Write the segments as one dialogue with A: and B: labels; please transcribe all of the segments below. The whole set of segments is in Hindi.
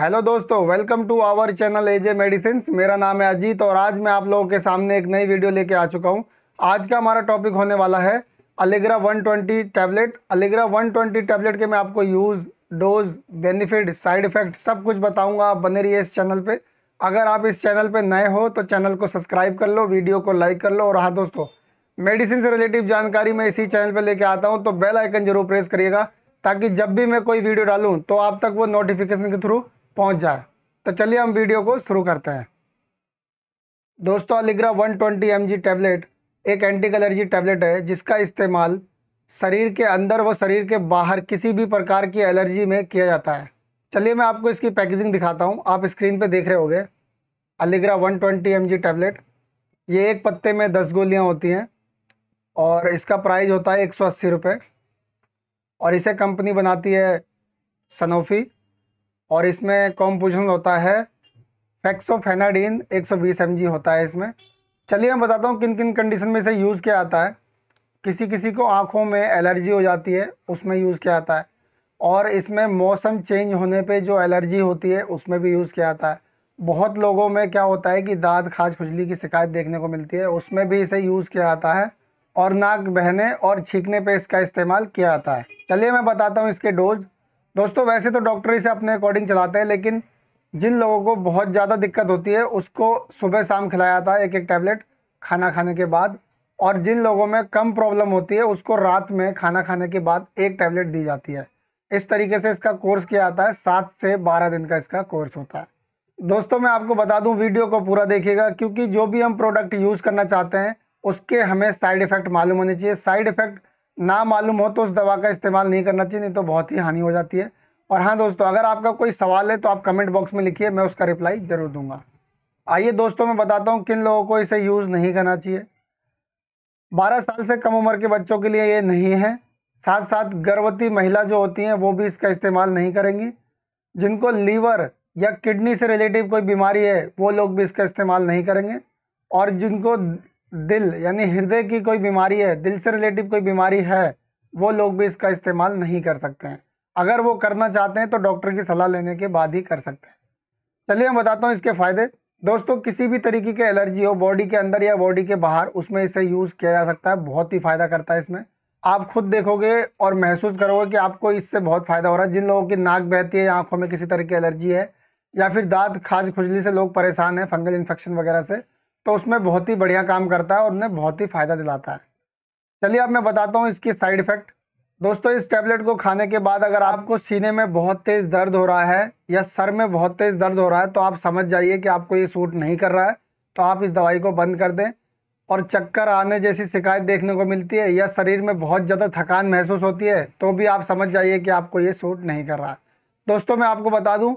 A: हेलो दोस्तों welcome to our channel AJ medicine मेरा नाम है अजीत और आज मैं आप लोगों के सामने एक नई वीडियो लेके आ चुका हूँ आज का हमारा टॉपिक होने वाला है Allegra 120 tablet Allegra twenty tablet के मैं आपको use dose benefit side effect सब कुछ बताऊँगा आप बने रहिए इस चैनल पर अगर आप इस चैनल पर नए हो तो चैनल को सब्सक्राइब कर लो वीडियो को लाइक कर लो और हाँ दोस्तों मेडिसिन से रिलेटिव जानकारी मैं इसी चैनल पर लेके आता हूँ तो बेल आइकन जरूर प्रेस करिएगा ताकि जब भी मैं कोई वीडियो डालूँ तो आप तक वो नोटिफिकेशन के थ्रू पहुंच जाए तो चलिए हम वीडियो को शुरू करते हैं दोस्तों अलीग्रा 120 ट्वेंटी टैबलेट एक एंटी एलर्जी टैबलेट है जिसका इस्तेमाल शरीर के अंदर व शरीर के बाहर किसी भी प्रकार की एलर्जी में किया जाता है चलिए मैं आपको इसकी पैकेजिंग दिखाता हूँ आप स्क्रीन पर देख रहे होंगे अलीग्रा वन ट्वेंटी टैबलेट ये एक पत्ते में दस गोलियाँ होती हैं और इसका प्राइस होता है एक सौ अस्सी रुपये और इसे कंपनी बनाती है सनोफी और इसमें कॉम्पोजिशन होता है फैक्सोफेनाडीन 120 एमजी होता है इसमें चलिए मैं बताता हूँ किन किन कंडीशन में इसे यूज़ किया जाता है किसी किसी को आँखों में एलर्जी हो जाती है उसमें यूज़ किया जाता है और इसमें मौसम चेंज होने पे जो एलर्जी होती है उसमें भी यूज़ किया जाता है बहुत लोगों में क्या होता है कि दाद खाज खुजली की शिकायत देखने को मिलती है उसमें भी इसे यूज़ किया जाता है और नाक बहने और छींकने पे इसका इस्तेमाल किया जाता है चलिए मैं बताता हूँ इसके डोज दोस्तों वैसे तो डॉक्टर इसे अपने अकॉर्डिंग चलाते हैं लेकिन जिन लोगों को बहुत ज़्यादा दिक्कत होती है उसको सुबह शाम खिलाया था एक एक टैबलेट खाना खाने के बाद और जिन लोगों में कम प्रॉब्लम होती है उसको रात में खाना खाने के बाद एक टैबलेट दी जाती है इस तरीके से इसका कोर्स किया जाता है सात से बारह दिन का इसका कोर्स होता है दोस्तों मैं आपको बता दूं वीडियो को पूरा देखिएगा क्योंकि जो भी हम प्रोडक्ट यूज़ करना चाहते हैं उसके हमें साइड इफ़ेक्ट मालूम होने चाहिए साइड इफ़ेक्ट ना मालूम हो तो उस दवा का इस्तेमाल नहीं करना चाहिए नहीं तो बहुत ही हानि हो जाती है और हाँ दोस्तों अगर आपका कोई सवाल है तो आप कमेंट बॉक्स में लिखिए मैं उसका रिप्लाई ज़रूर दूंगा आइए दोस्तों मैं बताता हूँ किन लोगों को इसे यूज़ नहीं करना चाहिए बारह साल से कम उम्र के बच्चों के लिए ये नहीं है साथ साथ गर्भवती महिला जो होती हैं वो भी इसका इस्तेमाल नहीं करेंगी जिनको लीवर या किडनी से रिलेटिव कोई बीमारी है वो लोग भी इसका इस्तेमाल नहीं करेंगे और जिनको दिल यानी हृदय की कोई बीमारी है दिल से रिलेटिव कोई बीमारी है वो लोग भी इसका इस्तेमाल नहीं कर सकते हैं अगर वो करना चाहते हैं तो डॉक्टर की सलाह लेने के बाद ही कर सकते हैं चलिए मैं बताता हूँ इसके फ़ायदे दोस्तों किसी भी तरीके की एलर्जी हो बॉडी के अंदर या बॉडी के बाहर उसमें इसे यूज़ किया जा सकता है बहुत ही फ़ायदा करता है इसमें आप खुद देखोगे और महसूस करोगे कि आपको इससे बहुत फ़ायदा हो रहा है जिन लोगों की नाक बहती है या आँखों में किसी तरह की एलर्जी है या फिर दांत खाज खुजली से लोग परेशान हैं फंगल इन्फेक्शन वगैरह से तो उसमें बहुत ही बढ़िया काम करता है और उन्हें बहुत ही फ़ायदा दिलाता है चलिए अब मैं बताता हूँ इसकी साइड इफ़ेक्ट दोस्तों इस टैबलेट को खाने के बाद अगर आपको सीने में बहुत तेज़ दर्द हो रहा है या सर में बहुत तेज़ दर्द हो रहा है तो आप समझ जाइए कि आपको ये सूट नहीं कर रहा है तो आप इस दवाई को बंद कर दें और चक्कर आने जैसी शिकायत देखने को मिलती है या शरीर में बहुत ज़्यादा थकान महसूस होती है तो भी आप समझ जाइए कि आपको ये सूट नहीं कर रहा दोस्तों मैं आपको बता दूँ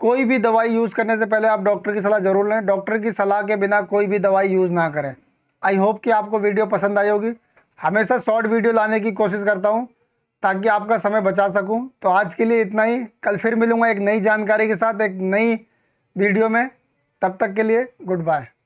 A: कोई भी दवाई यूज़ करने से पहले आप डॉक्टर की सलाह ज़रूर लें डॉक्टर की सलाह के बिना कोई भी दवाई यूज़ ना करें आई होप कि आपको वीडियो पसंद आई होगी हमेशा शॉर्ट वीडियो लाने की कोशिश करता हूँ ताकि आपका समय बचा सकूँ तो आज के लिए इतना ही कल फिर मिलूँगा एक नई जानकारी के साथ एक नई वीडियो में तब तक के लिए गुड बाय